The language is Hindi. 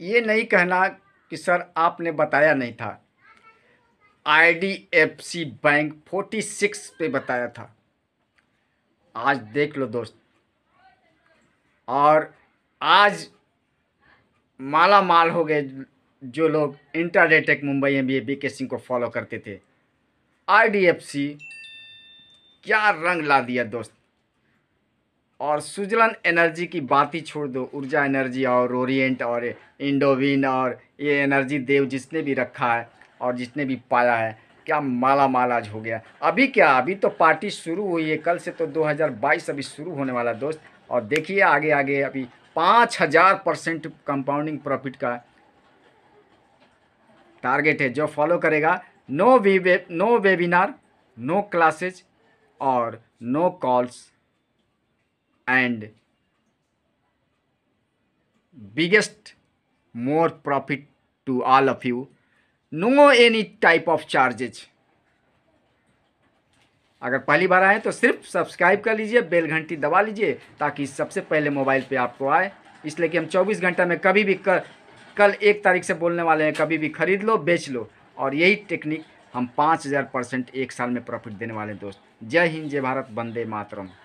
ये नहीं कहना कि सर आपने बताया नहीं था आईडीएफसी बैंक फोर्टी सिक्स पे बताया था आज देख लो दोस्त और आज माला माल हो गए जो लोग intraday take Mumbai M B A B K Singh को फॉलो करते थे आईडीएफसी क्या रंग ला दिया दोस्त और सुजलन एनर्जी की बात ही छोड़ दो ऊर्जा एनर्जी और ओरिएंट और इंडोविन और ये एनर्जी देव जिसने भी रखा है और जिसने भी पाया है क्या माला मालाज हो गया अभी क्या अभी तो पार्टी शुरू हुई है कल से तो 2022 अभी शुरू होने वाला दोस्त और देखिए आगे आगे अभी पाँच हज़ार परसेंट कंपाउंडिंग प्रॉफिट का टारगेट है जो फॉलो करेगा no way no webinar no classes और no calls and biggest more profit to all of you no any type of charges अगर पहली बार आए तो सिर्फ सब्सक्राइब कर लीजिए बेल घंटी दबा लीजिए ताकि सबसे पहले मोबाइल पे आपको आए इसलिए कि हम 24 घंटा में कभी भी कर, कल एक तारीख से बोलने वाले हैं कभी भी खरीद लो बेच लो और यही टेक्निक हम पाँच हज़ार परसेंट एक साल में प्रॉफिट देने वाले हैं दोस्त जय हिंद जय भारत बंदे मातरम